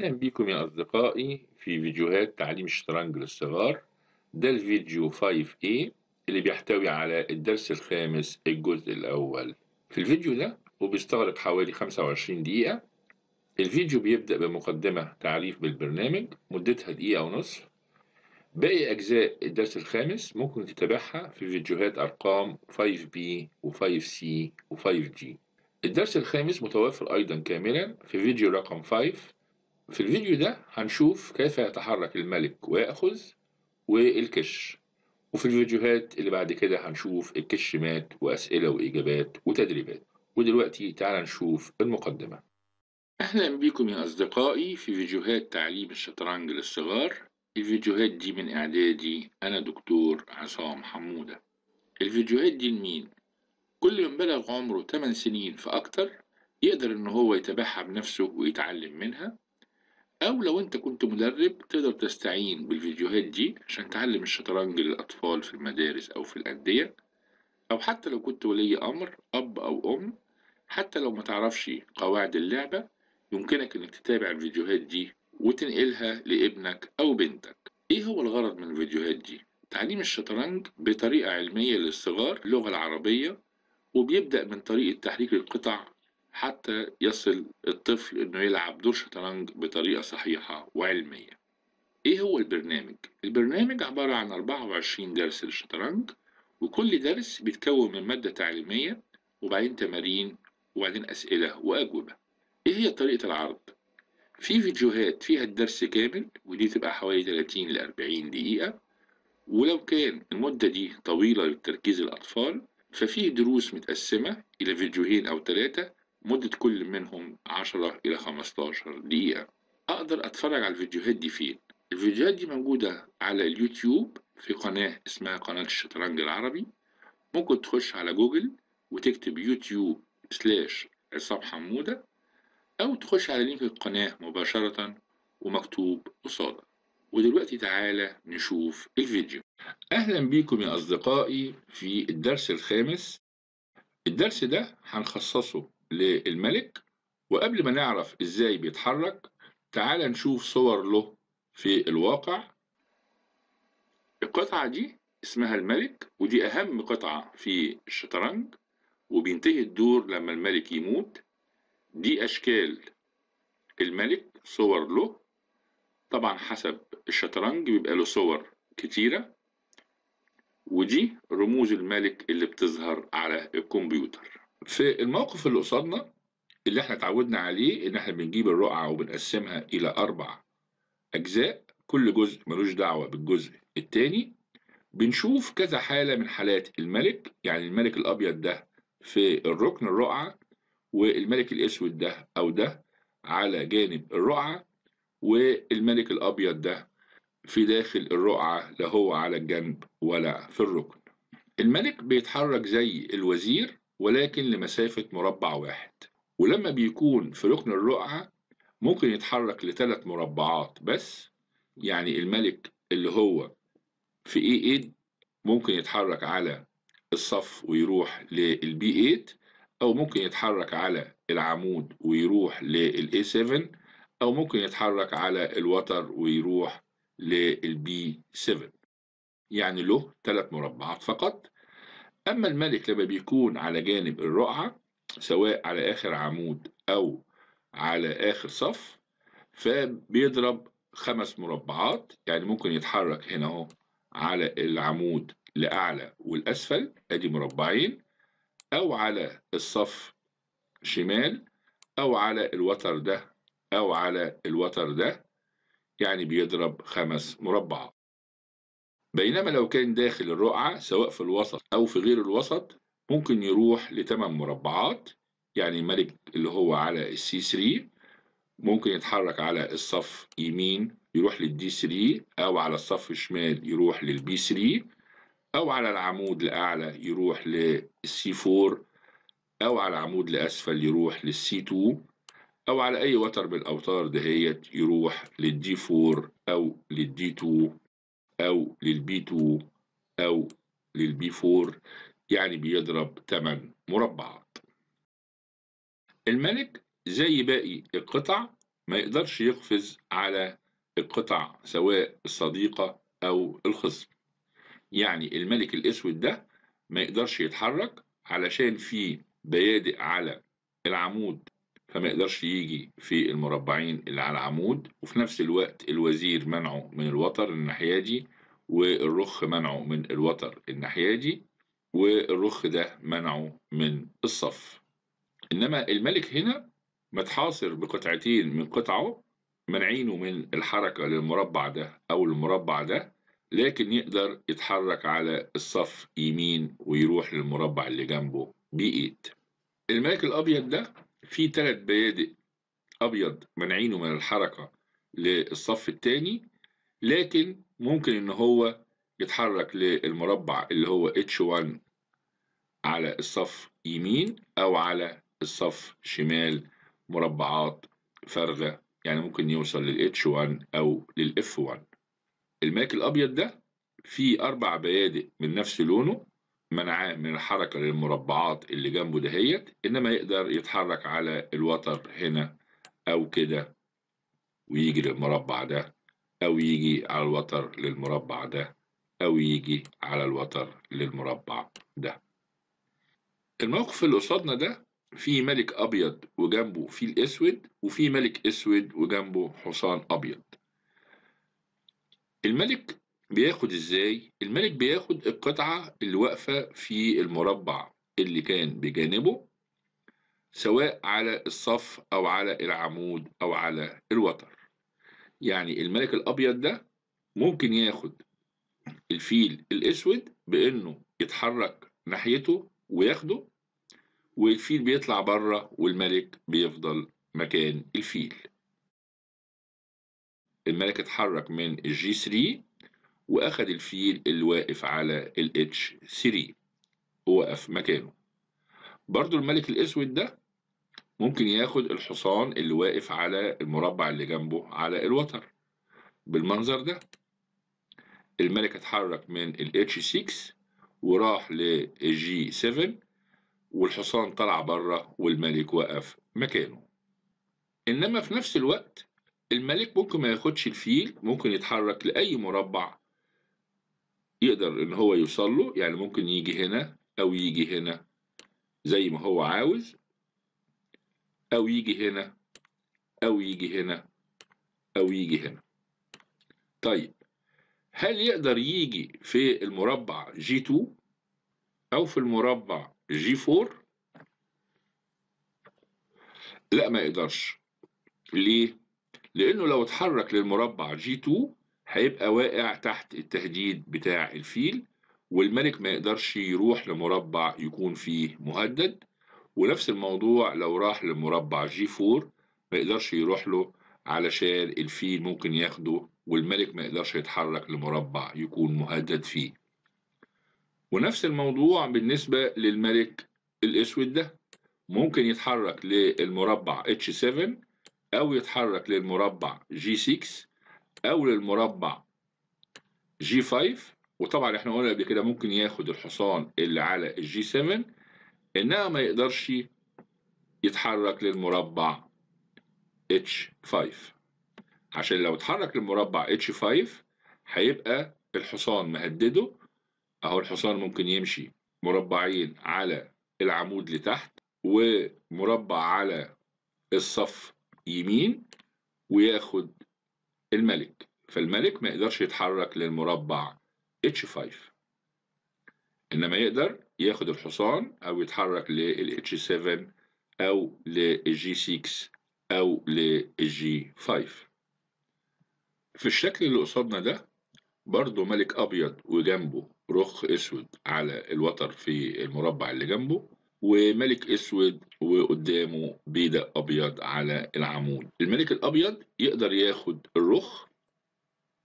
أهلا بكم يا أصدقائي في فيديوهات تعليم الشطرنج للصغار ده الفيديو 5A اللي بيحتوي على الدرس الخامس الجزء الأول في الفيديو ده وبيستغرق حوالي 25 دقيقة الفيديو بيبدأ بمقدمة تعريف بالبرنامج مدتها دقيقة ونصف باقي أجزاء الدرس الخامس ممكن تتابعها في فيديوهات أرقام 5B و5C و5G الدرس الخامس متوفر أيضا كاملا في فيديو رقم 5 في الفيديو ده هنشوف كيف يتحرك الملك ويأخذ والكش وفي الفيديوهات اللي بعد كده هنشوف الكشمات وأسئلة وإجابات وتدريبات ودلوقتي تعال نشوف المقدمة أهلا بكم يا أصدقائي في فيديوهات تعليم الشطرنج للصغار الفيديوهات دي من إعدادي أنا دكتور عصام حمودة الفيديوهات دي لمين؟ كل من بلغ عمره 8 سنين فأكتر يقدر إن هو يتابعها بنفسه ويتعلم منها او لو انت كنت مدرب تقدر تستعين بالفيديوهات دي عشان تعلم الشطرنج للاطفال في المدارس او في الاندية او حتى لو كنت ولي امر اب او ام حتى لو ما تعرفش قواعد اللعبة يمكنك انك تتابع الفيديوهات دي وتنقلها لابنك او بنتك ايه هو الغرض من الفيديوهات دي تعليم الشطرنج بطريقة علمية للصغار اللغة العربية وبيبدأ من طريقة تحريك القطع حتى يصل الطفل انه يلعب دور شطرنج بطريقه صحيحه وعلميه ايه هو البرنامج البرنامج عباره عن 24 درس للشطرنج وكل درس بيتكون من ماده تعليميه وبعدين تمارين وبعدين اسئله واجوبه ايه هي طريقه العرض في فيديوهات فيها الدرس كامل ودي تبقى حوالي 30 ل 40 دقيقه ولو كان المده دي طويله لتركيز الاطفال ففي دروس متقسمه الى فيديوهين او ثلاثه مدة كل منهم 10 إلى 15 دقيقة أقدر أتفرج على الفيديوهات دي فين الفيديوهات دي موجودة على اليوتيوب في قناة اسمها قناة الشطرنج العربي ممكن تخش على جوجل وتكتب يوتيوب سلاش عصام حمودة أو تخش على لينك القناة مباشرة ومكتوب قصادك ودلوقتي تعالى نشوف الفيديو أهلا بيكم يا أصدقائي في الدرس الخامس الدرس ده هنخصصه للملك وقبل ما نعرف ازاي بيتحرك تعال نشوف صور له في الواقع القطعة دي اسمها الملك ودي أهم قطعة في الشطرنج وبينتهي الدور لما الملك يموت دي أشكال الملك صور له طبعا حسب الشطرنج بيبقى له صور كتيرة ودي رموز الملك اللي بتظهر على الكمبيوتر في الموقف اللي قصادنا اللي احنا اتعودنا عليه ان احنا بنجيب الرقعة وبنقسمها الى اربع اجزاء كل جزء ملوش دعوة بالجزء التاني بنشوف كذا حالة من حالات الملك يعني الملك الابيض ده في الركن الرقعة والملك الاسود ده او ده على جانب الرقعة والملك الابيض ده في داخل الرقعة لا هو على الجنب ولا في الركن الملك بيتحرك زي الوزير ولكن لمسافة مربع واحد ولما بيكون في ركن الرقعة ممكن يتحرك لثلاث مربعات بس يعني الملك اللي هو في اي 8 ممكن يتحرك على الصف ويروح للبي 8 او ممكن يتحرك على العمود ويروح للاي 7 او ممكن يتحرك على الوتر ويروح للبي 7 يعني له ثلاث مربعات فقط أما الملك لما بيكون على جانب الرقعة سواء على آخر عمود أو على آخر صف فبيضرب خمس مربعات يعني ممكن يتحرك هنا أهو على العمود لأعلى والأسفل أدي مربعين أو على الصف شمال أو على الوتر ده أو على الوتر ده يعني بيضرب خمس مربعات بينما لو كان داخل الرقعة سواء في الوسط أو في غير الوسط ممكن يروح لثمان مربعات يعني ملك اللي هو على السي 3 ممكن يتحرك على الصف يمين يروح للدي 3 أو على الصف الشمال يروح للبي 3 أو على العمود الأعلى يروح للسي 4 أو على العمود الأسفل يروح للسي 2 أو على أي وتر من الأوتار دهيت يروح للدي 4 أو للدي 2 أو للبي 2 أو للبي 4 يعني بيضرب 8 مربعات الملك زي باقي القطع ما يقدرش يقفز على القطع سواء الصديقة أو الخصم يعني الملك الأسود ده ما يقدرش يتحرك علشان في بيادق على العمود فما يقدرش يجي في المربعين اللي على العمود وفي نفس الوقت الوزير منعه من الوتر الناحية دي والرخ منعه من الوتر الناحية دي والرخ ده منعه من الصف إنما الملك هنا متحاصر بقطعتين من قطعه منعينه من الحركة للمربع ده أو المربع ده لكن يقدر يتحرك على الصف يمين ويروح للمربع اللي جنبه بإيد الملك الأبيض ده في ثلاث بيادق ابيض مانعينه من الحركه للصف الثاني لكن ممكن ان هو يتحرك للمربع اللي هو H1 على الصف يمين او على الصف شمال مربعات فارغه يعني ممكن يوصل لل 1 او لل 1 الماك الابيض ده فيه اربع بيادق من نفس لونه منعاه من الحركه للمربعات اللي جنبه دهيت انما يقدر يتحرك على الوتر هنا او كده ويجي للمربع ده او يجي على الوتر للمربع ده او يجي على الوتر للمربع ده الموقف اللي قصادنا ده في ملك ابيض وجنبه فيل اسود وفي ملك اسود وجنبه حصان ابيض الملك بياخد ازاي الملك بياخد القطعة اللي واقفة في المربع اللي كان بجانبه سواء على الصف او على العمود او على الوتر يعني الملك الابيض ده ممكن ياخد الفيل الاسود بانه يتحرك ناحيته وياخده والفيل بيطلع بره والملك بيفضل مكان الفيل الملك اتحرك من الجي 3 وأخد الفيل الواقف على الاتش H3 وقف مكانه برضو الملك الأسود ده ممكن ياخد الحصان اللي واقف على المربع اللي جنبه على الوتر بالمنظر ده الملك اتحرك من ال H6 وراح ل G7 والحصان طلع بره والملك وقف مكانه انما في نفس الوقت الملك ممكن ما ياخدش الفيل ممكن يتحرك لاي مربع يقدر ان هو يوصل له يعني ممكن يجي هنا او يجي هنا زي ما هو عاوز او يجي هنا او يجي هنا او يجي هنا طيب هل يقدر يجي في المربع g 2 او في المربع g 4 لا ما يقدرش ليه لانه لو اتحرك للمربع g 2 هيبقى واقع تحت التهديد بتاع الفيل والملك ما يقدرش يروح لمربع يكون فيه مهدد ونفس الموضوع لو راح لمربع جي 4 ما يقدرش يروح له علشان الفيل ممكن ياخده والملك ما يقدرش يتحرك لمربع يكون مهدد فيه ونفس الموضوع بالنسبة للملك الأسود ده ممكن يتحرك للمربع H7 أو يتحرك للمربع G6 أو للمربع جي 5 وطبعا احنا قلنا قبل كده ممكن ياخد الحصان اللي على الجي 7 انما ما يقدرش يتحرك للمربع اتش 5 عشان لو اتحرك للمربع اتش 5 هيبقى الحصان مهدده اهو الحصان ممكن يمشي مربعين على العمود لتحت ومربع على الصف يمين وياخد الملك فالملك ما يقدرش يتحرك للمربع H5 إنما يقدر ياخد الحصان أو يتحرك لل H7 أو لل G6 أو لل G5 في الشكل اللي قصادنا ده برضه ملك أبيض وجنبه رخ أسود على الوتر في المربع اللي جنبه وملك اسود وقدامه بيدق ابيض على العمود الملك الابيض يقدر ياخد الرخ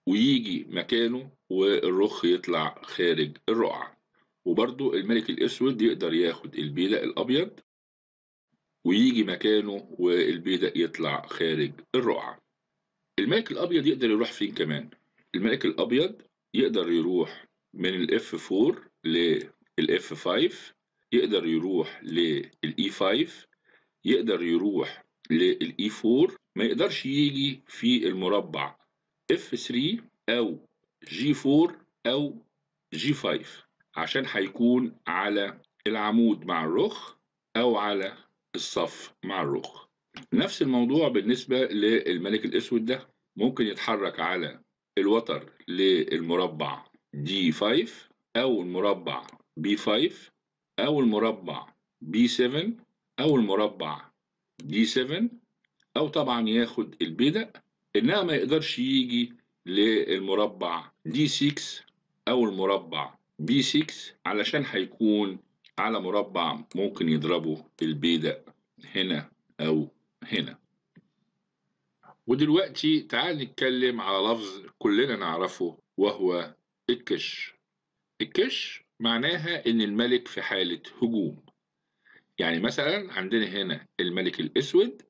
ويجي مكانه والرخ يطلع خارج الرقعه وبرضو الملك الاسود يقدر ياخد البيدق الابيض ويجي مكانه والبيدق يطلع خارج الرقعه الملك الابيض يقدر يروح فين كمان الملك الابيض يقدر يروح من الاف 4 للاف 5 يقدر يروح للاي 5 يقدر يروح للاي 4 ما يقدرش يجي في المربع اف 3 او جي 4 او جي 5 عشان هيكون على العمود مع الرخ او على الصف مع الرخ نفس الموضوع بالنسبة للملك الاسود ده ممكن يتحرك على الوتر للمربع دي 5 او المربع بي 5 أو المربع b 7 أو المربع d 7 أو طبعا ياخد البيدق إنها ما يقدرش يجي للمربع d 6 أو المربع b 6 علشان هيكون على مربع ممكن يضربه البيدق هنا أو هنا ودلوقتي تعال نتكلم على لفظ كلنا نعرفه وهو الكش الكش معناها إن الملك في حالة هجوم يعني مثلا عندنا هنا الملك الأسود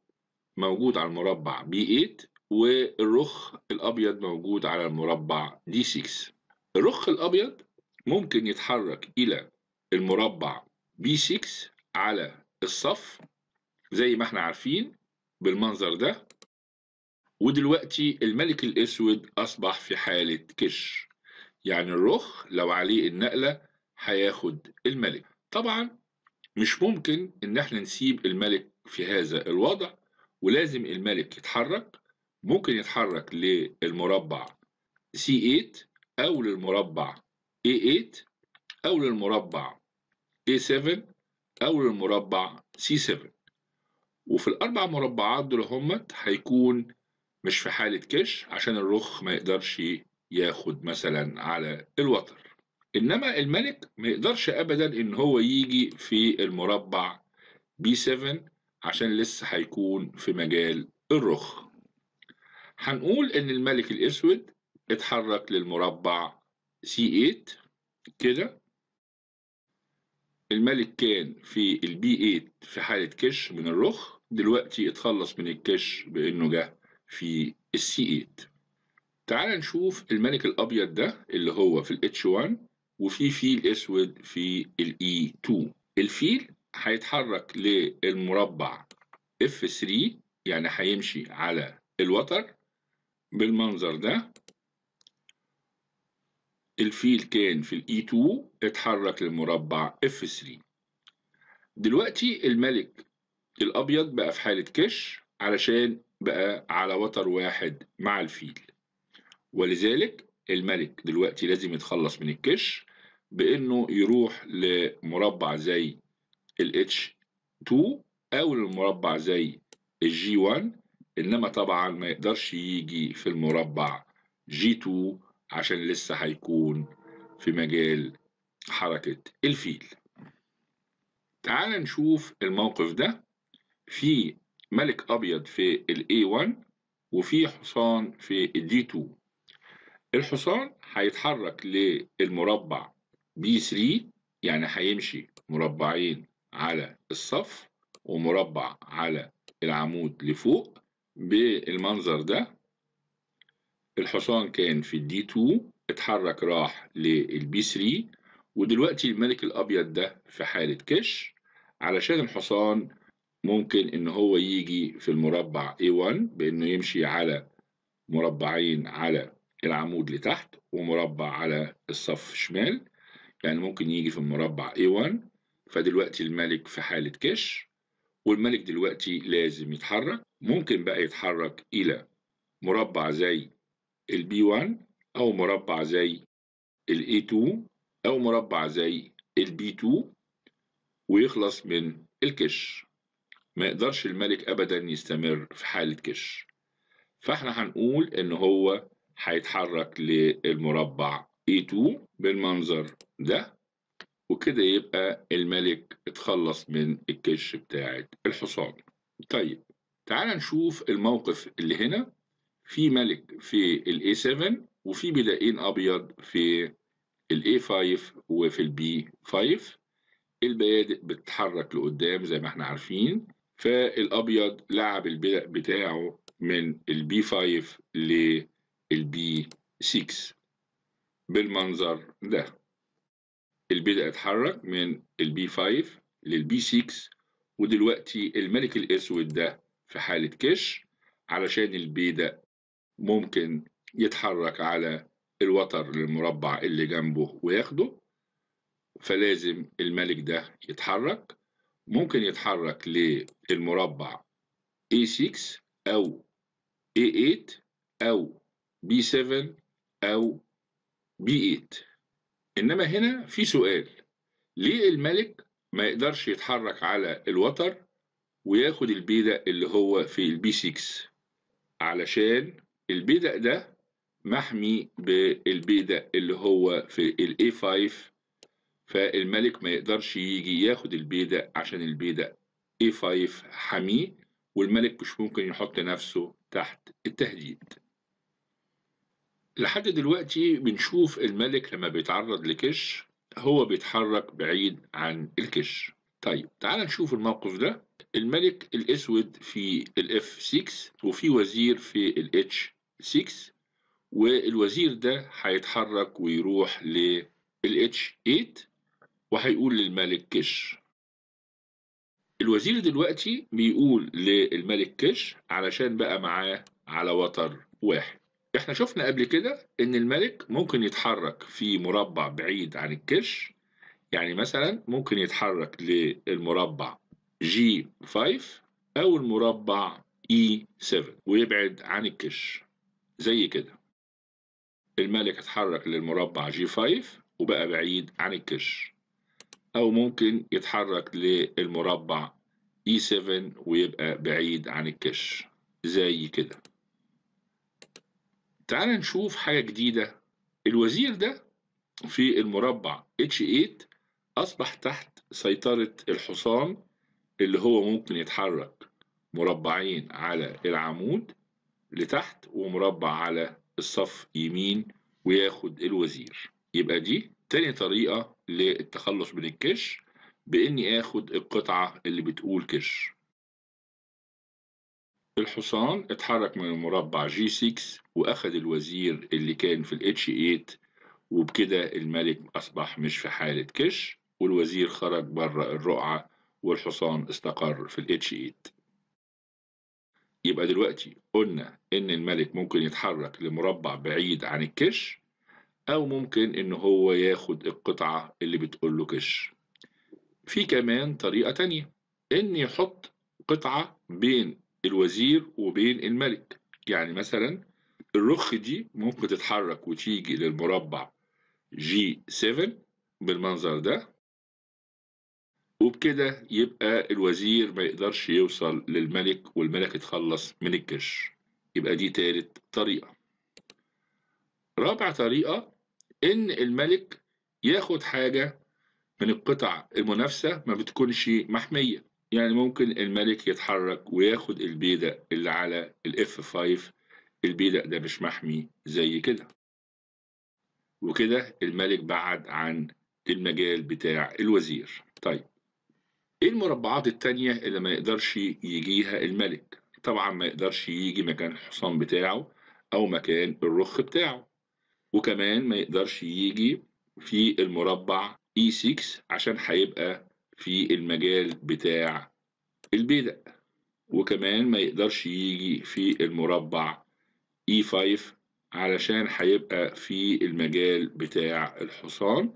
موجود على المربع B8 والرخ الأبيض موجود على المربع D6 الرخ الأبيض ممكن يتحرك إلى المربع B6 على الصف زي ما احنا عارفين بالمنظر ده ودلوقتي الملك الأسود أصبح في حالة كش يعني الرخ لو عليه النقلة هياخد الملك طبعا مش ممكن ان احنا نسيب الملك في هذا الوضع ولازم الملك يتحرك ممكن يتحرك للمربع C8 او للمربع A8 او للمربع A7 او للمربع C7 وفي الاربع مربعات دول همت هيكون مش في حالة كش عشان الرخ ما يقدرش ياخد مثلا على الوتر انما الملك ما يقدرش ابدا ان هو يجي في المربع بي 7 عشان لسه هيكون في مجال الرخ هنقول ان الملك الاسود اتحرك للمربع سي 8 كده الملك كان في البي 8 في حالة كش من الرخ دلوقتي اتخلص من الكش بانه جه في السي 8 تعال نشوف الملك الابيض ده اللي هو في الاتش 1 وفي فيل اسود في الاي 2 e الفيل هيتحرك للمربع اف 3 يعني هيمشي على الوتر بالمنظر ده الفيل كان في الاي 2 e اتحرك للمربع اف 3 دلوقتي الملك الابيض بقى في حاله كش علشان بقى على وتر واحد مع الفيل ولذلك الملك دلوقتي لازم يتخلص من الكش بانه يروح لمربع زي ال h 2 او المربع زي ال g 1 انما طبعا ما يقدرش يجي في المربع g 2 عشان لسه هيكون في مجال حركة الفيل تعال نشوف الموقف ده في ملك ابيض في ال A1 وفي حصان في ال D2 الحصان هيتحرك للمربع b 3 يعني هيمشي مربعين على الصف ومربع على العمود لفوق بالمنظر ده الحصان كان في d 2 اتحرك راح للb 3 ودلوقتي الملك الابيض ده في حاله كش علشان الحصان ممكن ان هو يجي في المربع A1 بانه يمشي على مربعين على العمود لتحت ومربع على الصف شمال يعني ممكن يجي في المربع A1 فدلوقتي الملك في حالة كش والملك دلوقتي لازم يتحرك ممكن بقى يتحرك إلى مربع زي البي 1 أو مربع زي الاي 2 أو مربع زي البي 2 ويخلص من الكش ما يقدرش الملك أبدا يستمر في حالة كش فاحنا هنقول إن هو هيتحرك للمربع E2 بالمنظر ده وكده يبقى الملك اتخلص من الكش بتاعة الحصان طيب تعال نشوف الموقف اللي هنا في ملك في a 7 وفي بدائين ابيض في a 5 وفي b 5 البيادق بتتحرك لقدام زي ما احنا عارفين فالابيض لعب البدأ بتاعه من البي 5 ل البي 6 بالمنظر ده البدأ اتحرك من البي 5 للبي 6 ودلوقتي الملك الاسود ده في حالة كش علشان البيدا ممكن يتحرك على الوتر المربع اللي جنبه وياخده فلازم الملك ده يتحرك ممكن يتحرك للمربع A6 أو A8 أو بي 7 أو بي 8 إنما هنا في سؤال ليه الملك ما يقدرش يتحرك على الوتر وياخد البيدق اللي هو في البي 6 علشان البيدق ده محمي بالبيدق اللي هو في الاي 5 فالملك ما يقدرش يجي ياخد البيدق عشان البيدق اي 5 حميه والملك مش ممكن يحط نفسه تحت التهديد لحد دلوقتي بنشوف الملك لما بيتعرض لكش هو بيتحرك بعيد عن الكش طيب تعال نشوف الموقف ده الملك الاسود في الاف 6 وفي وزير في الاتش 6 والوزير ده هيتحرك ويروح للاتش 8 وهيقول للملك كش الوزير دلوقتي بيقول للملك كش علشان بقى معاه على وتر واحد احنا شفنا قبل كده ان الملك ممكن يتحرك في مربع بعيد عن الكرش يعني مثلا ممكن يتحرك للمربع g 5 او المربع اي e 7 ويبعد عن الكرش زي كده الملك اتحرك للمربع g 5 وبقى بعيد عن الكرش او ممكن يتحرك للمربع اي e 7 ويبقى بعيد عن الكرش زي كده تعال نشوف حاجة جديدة الوزير ده في المربع H8 أصبح تحت سيطرة الحصان اللي هو ممكن يتحرك مربعين على العمود لتحت ومربع على الصف يمين وياخد الوزير يبقى دي تاني طريقة للتخلص من الكش بإني آخد القطعة اللي بتقول كش الحصان اتحرك من المربع جي 6 واخد الوزير اللي كان في الاتش 8 وبكده الملك اصبح مش في حالة كش والوزير خرج بره الرقعة والحصان استقر في الاتش 8 يبقى دلوقتي قلنا ان الملك ممكن يتحرك لمربع بعيد عن الكش او ممكن ان هو ياخد القطعة اللي بتقول له كش في كمان طريقة تانية ان يحط قطعة بين الوزير وبين الملك يعني مثلا الرخ دي ممكن تتحرك وتيجي للمربع جي 7 بالمنظر ده وبكده يبقى الوزير ما يقدرش يوصل للملك والملك يتخلص من الجيش يبقى دي تالت طريقة رابع طريقة إن الملك ياخد حاجة من القطع المنافسة ما بتكونش محمية يعني ممكن الملك يتحرك وياخد البيدق اللي على الاف 5 البيدق ده مش محمي زي كده وكده الملك بعد عن المجال بتاع الوزير طيب ايه المربعات التانية اللي ما يقدرش يجيها الملك طبعا ما يقدرش يجي مكان الحصان بتاعه او مكان الرخ بتاعه وكمان ما يقدرش يجي في المربع E6 عشان هيبقى في المجال بتاع البيدا وكمان ما يقدرش يجي في المربع E5 علشان هيبقى في المجال بتاع الحصان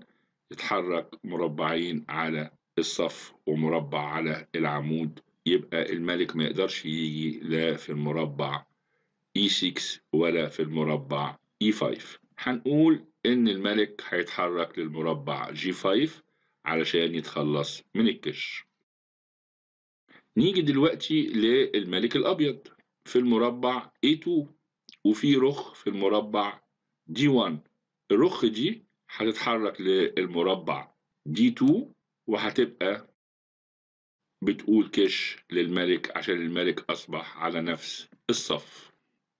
يتحرك مربعين على الصف ومربع على العمود يبقى الملك ما يقدرش يجي لا في المربع E6 ولا في المربع E5 هنقول إن الملك هيتحرك للمربع G5 علشان يتخلص من الكش نيجي دلوقتي للملك الأبيض في المربع A2 وفي رخ في المربع D1 الرخ دي هتتحرك للمربع D2 وهتبقى بتقول كش للملك عشان الملك أصبح على نفس الصف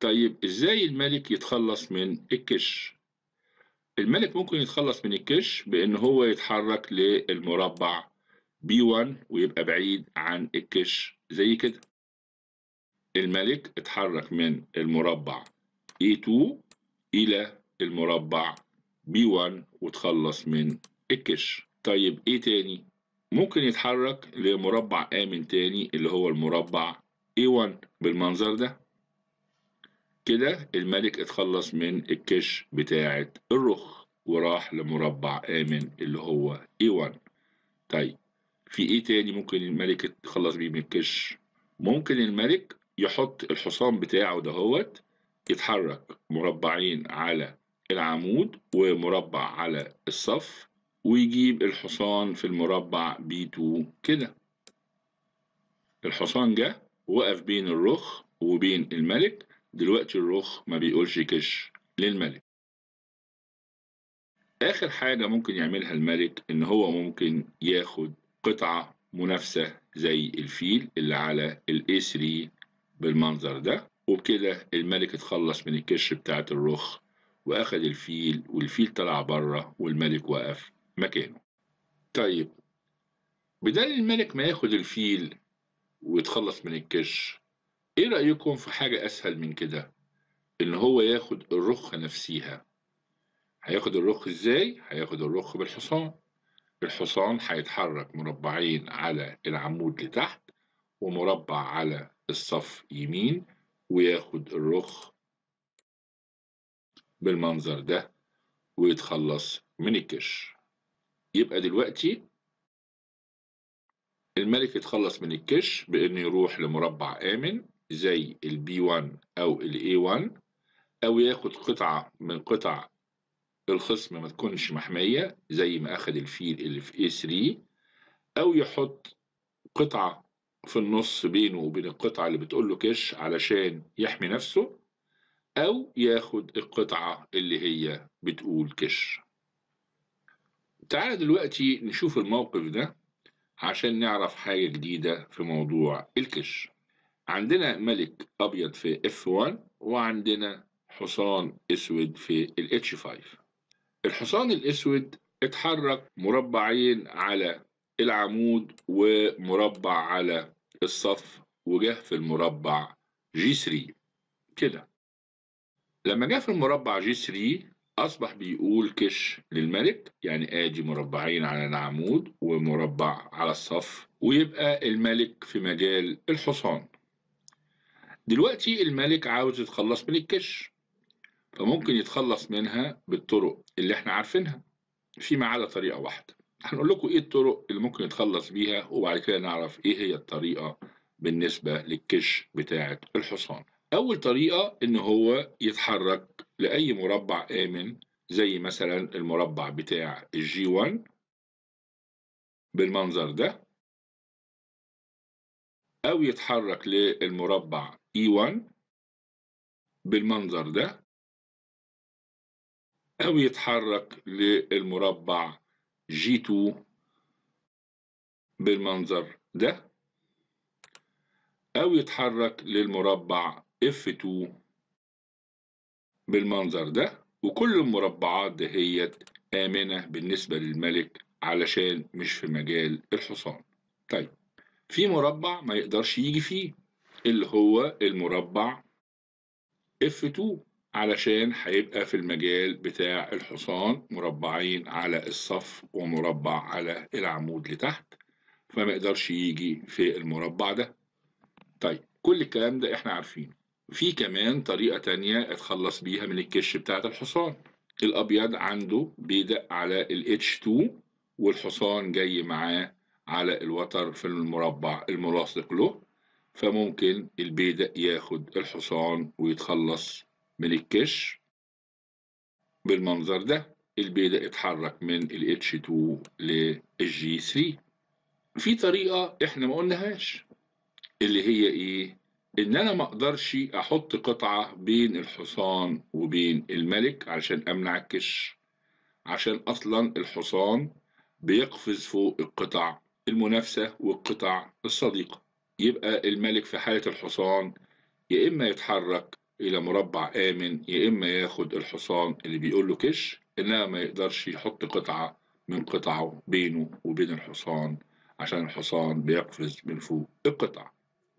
طيب إزاي الملك يتخلص من الكش الملك ممكن يتخلص من الكش بإن هو يتحرك للمربع B1 ويبقى بعيد عن الكش زي كده الملك اتحرك من المربع A2 e إلى المربع B1 وتخلص من الكش طيب ايه تاني ممكن يتحرك لمربع آمن تاني اللي هو المربع A1 e بالمنظر ده كده الملك اتخلص من الكش بتاعة الرخ وراح لمربع آمن اللي هو A1 طيب في ايه تاني ممكن الملك يتخلص بيه من الكش ممكن الملك يحط الحصان بتاعه دهوت يتحرك مربعين على العمود ومربع على الصف ويجيب الحصان في المربع B2 كده الحصان جه وقف بين الرخ وبين الملك دلوقتي الرخ ما بيقولش كش للملك آخر حاجة ممكن يعملها الملك إن هو ممكن ياخد قطعة منافسة زي الفيل اللي على الاي 3 بالمنظر ده وبكده الملك اتخلص من الكش بتاعة الرخ وأخد الفيل والفيل طلع بره والملك وقف مكانه طيب بدل الملك ما ياخد الفيل ويتخلص من الكش ايه رأيكم في حاجة اسهل من كده ان هو ياخد الرخ نفسيها هياخد الرخ ازاي هياخد الرخ بالحصان الحصان هيتحرك مربعين على العمود لتحت ومربع على الصف يمين وياخد الرخ بالمنظر ده ويتخلص من الكش يبقى دلوقتي الملك يتخلص من الكش بانه يروح لمربع امن زي البي 1 أو الاي 1 أو ياخد قطعة من قطع الخصم ما تكونش محمية زي ما أخد الفيل اللي في اي 3 أو يحط قطعة في النص بينه وبين القطعة اللي بتقول له كش علشان يحمي نفسه أو ياخد القطعة اللي هي بتقول كش تعال دلوقتي نشوف الموقف ده عشان نعرف حاجة جديدة في موضوع الكش عندنا ملك أبيض في F1 وعندنا حصان أسود في ال H5 الحصان الأسود اتحرك مربعين على العمود ومربع على الصف وجه في المربع G3 كده لما جه في المربع G3 أصبح بيقول كش للملك يعني آدي مربعين على العمود ومربع على الصف ويبقى الملك في مجال الحصان دلوقتي الملك عاوز يتخلص من الكش فممكن يتخلص منها بالطرق اللي احنا عارفينها فيما عدا طريقة واحدة هنقول لكم ايه الطرق اللي ممكن يتخلص بيها وبعد كده نعرف ايه هي الطريقة بالنسبة للكش بتاعة الحصان أول طريقة إن هو يتحرك لأي مربع آمن زي مثلا المربع بتاع الجي 1 بالمنظر ده أو يتحرك للمربع E1 بالمنظر ده أو يتحرك للمربع G2 بالمنظر ده أو يتحرك للمربع F2 بالمنظر ده وكل المربعات دهيت آمنة بالنسبة للملك علشان مش في مجال الحصان طيب في مربع ما يقدرش يجي فيه اللي هو المربع F2 علشان هيبقى في المجال بتاع الحصان مربعين على الصف ومربع على العمود لتحت فما يقدرش يجي في المربع ده طيب كل الكلام ده احنا عارفينه في كمان طريقة تانية اتخلص بيها من الكش بتاعت الحصان الأبيض عنده بيدق على ال H2 والحصان جاي معاه على الوتر في المربع الملاصق له فممكن البيدق ياخد الحصان ويتخلص من الكش بالمنظر ده البيدق اتحرك من ال H2 g 3 في طريقة احنا ما قلناهاش اللي هي ايه ان انا ما اقدرش احط قطعة بين الحصان وبين الملك علشان امنع الكش عشان اصلا الحصان بيقفز فوق القطع المنافسة والقطع الصديقة يبقى الملك في حالة الحصان يا إما يتحرك إلى مربع آمن يا إما ياخد الحصان اللي بيقول له كش إنما ما يقدرش يحط قطعة من قطعه بينه وبين الحصان عشان الحصان بيقفز من فوق القطعة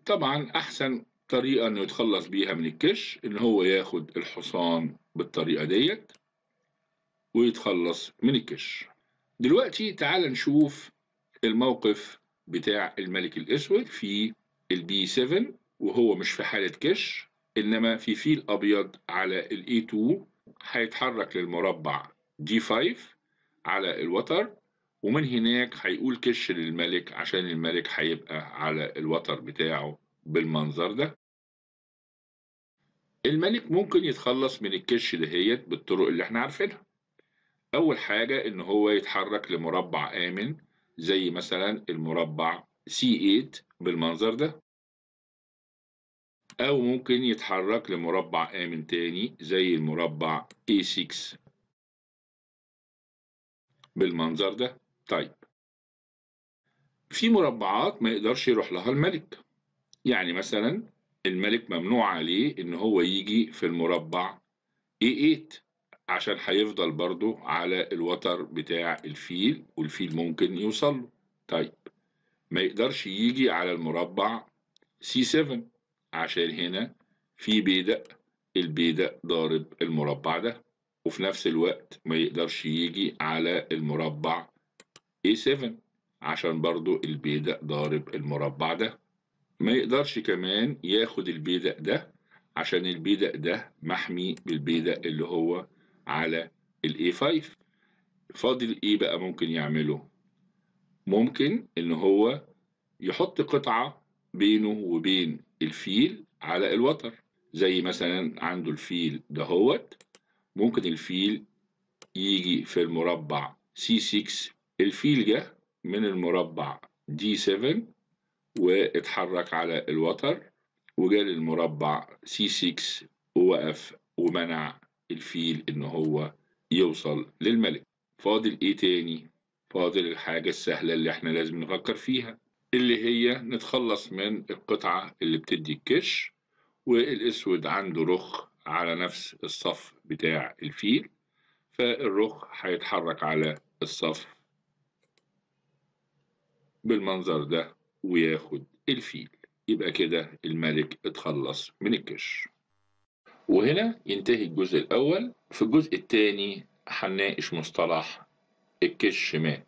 طبعا أحسن طريقة إنه يتخلص بيها من الكش إن هو ياخد الحصان بالطريقة ديت ويتخلص من الكش دلوقتي تعال نشوف الموقف بتاع الملك الأسود في البي 7 وهو مش في حالة كش إنما في فيل أبيض على الاي 2 هيتحرك للمربع دي 5 على الوتر ومن هناك هيقول كش للملك عشان الملك هيبقى على الوتر بتاعه بالمنظر ده الملك ممكن يتخلص من الكش دهيت بالطرق اللي احنا عارفينها اول حاجة ان هو يتحرك لمربع امن زي مثلا المربع C8 بالمنظر ده أو ممكن يتحرك لمربع آمن تاني زي المربع A6 بالمنظر ده طيب في مربعات ما يقدرش يروح لها الملك يعني مثلا الملك ممنوع عليه إن هو يجي في المربع A8 عشان هيفضل برضو على الوتر بتاع الفيل والفيل ممكن يوصل له طيب ما يقدرش يجي على المربع سي 7 عشان هنا في بيدق البيدق ضارب المربع ده وفي نفس الوقت ما يقدرش يجي على المربع اي 7 عشان برضو البيدق ضارب المربع ده ما يقدرش كمان ياخد البيدق ده عشان البيدق ده محمي بالبيدق اللي هو على a 5 فاضل ايه بقى ممكن يعمله ممكن ان هو يحط قطعة بينه وبين الفيل على الوتر زي مثلا عنده الفيل دهوت ممكن الفيل يجي في المربع C6 الفيل جه من المربع D7 واتحرك على الوتر وجا للمربع C6 ووقف ومنع الفيل ان هو يوصل للملك فاضل ايه تاني فاضل الحاجة السهلة اللي احنا لازم نفكر فيها اللي هي نتخلص من القطعة اللي بتدي الكش والاسود عنده رخ على نفس الصف بتاع الفيل فالرخ هيتحرك على الصف بالمنظر ده وياخد الفيل يبقى كده الملك اتخلص من الكش وهنا ينتهي الجزء الأول في الجزء الثاني هنناقش مصطلح الكش مات